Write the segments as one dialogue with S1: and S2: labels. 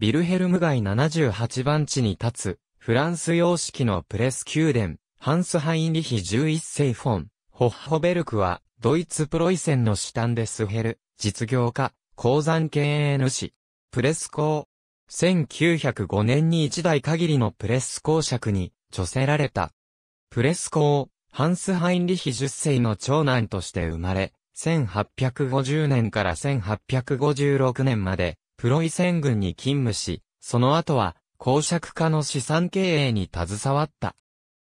S1: ビルヘルム街78番地に立つ、フランス様式のプレス宮殿、ハンス・ハインリヒ11世フォン、ホッホベルクは、ドイツプロイセンの主タでデスヘル、実業家、鉱山経営主、プレス公。1905年に一代限りのプレス公爵に、著せられた。プレス公、ハンス・ハインリヒ10世の長男として生まれ、1850年から1856年まで、プロイセン軍に勤務し、その後は、公爵家の資産経営に携わった。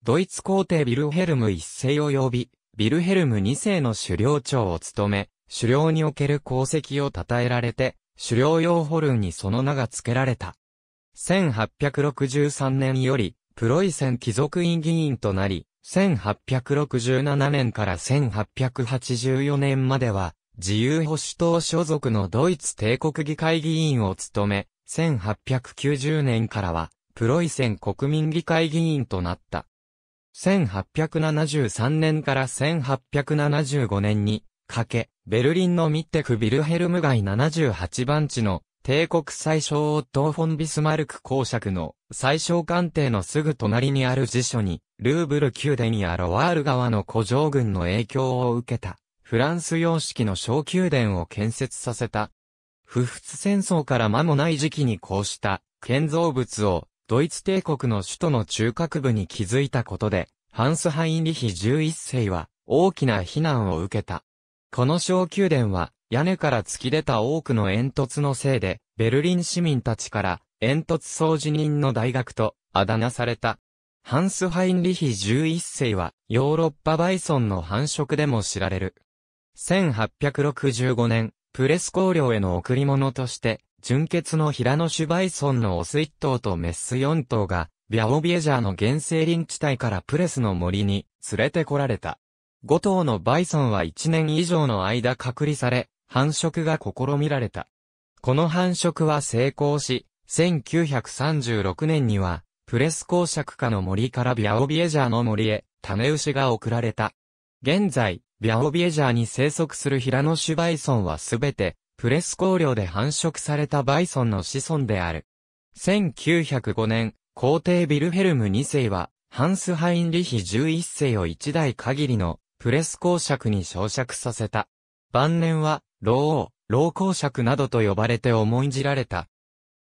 S1: ドイツ皇帝ビルヘルム一世を呼び、ビルヘルム二世の狩猟長を務め、狩猟における功績を称えられて、狩猟用ホルンにその名が付けられた。1863年より、プロイセン貴族院議員となり、1867年から1884年までは、自由保守党所属のドイツ帝国議会議員を務め、1890年からは、プロイセン国民議会議員となった。1873年から1875年に、かけ、ベルリンのミッテク・ビルヘルム街78番地の、帝国最小オットー・フォン・ビスマルク公爵の最小官邸のすぐ隣にある辞書に、ルーブル宮殿やロワール川の古城軍の影響を受けた。フランス様式の小宮殿を建設させた。不仏戦争から間もない時期にこうした建造物をドイツ帝国の首都の中核部に築いたことで、ハンス・ハインリヒ11世は大きな非難を受けた。この小宮殿は屋根から突き出た多くの煙突のせいで、ベルリン市民たちから煙突掃除人の大学とあだ名された。ハンス・ハインリヒ11世はヨーロッパバイソンの繁殖でも知られる。1865年、プレス工領への贈り物として、純血の平野シュバイソンのオス1頭とメス4頭が、ビャオビエジャーの原生林地帯からプレスの森に連れてこられた。5頭のバイソンは1年以上の間隔離され、繁殖が試みられた。この繁殖は成功し、1936年には、プレス公爵下の森からビャオビエジャーの森へ、種牛が送られた。現在、ビャオビエジャーに生息するヒラノシュバイソンはすべて、プレス公領で繁殖されたバイソンの子孫である。1905年、皇帝ビルヘルム2世は、ハンス・ハインリヒ11世を1代限りの、プレス公爵に昇爵させた。晩年は、老王、老公爵などと呼ばれて重んじられた。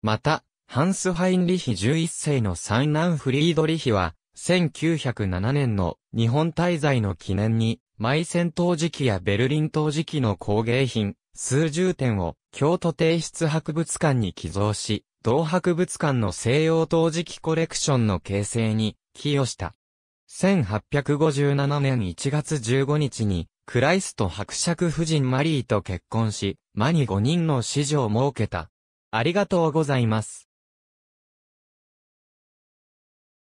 S1: また、ハンス・ハインリヒ11世の三男フリードリヒは、1907年の日本滞在の記念に、埋ン陶磁器やベルリン陶磁器の工芸品、数十点を京都帝室博物館に寄贈し、同博物館の西洋陶磁器コレクションの形成に寄与した。1857年1月15日に、クライスト伯爵夫人マリーと結婚し、マに5人の子女を設けた。ありがとうございます。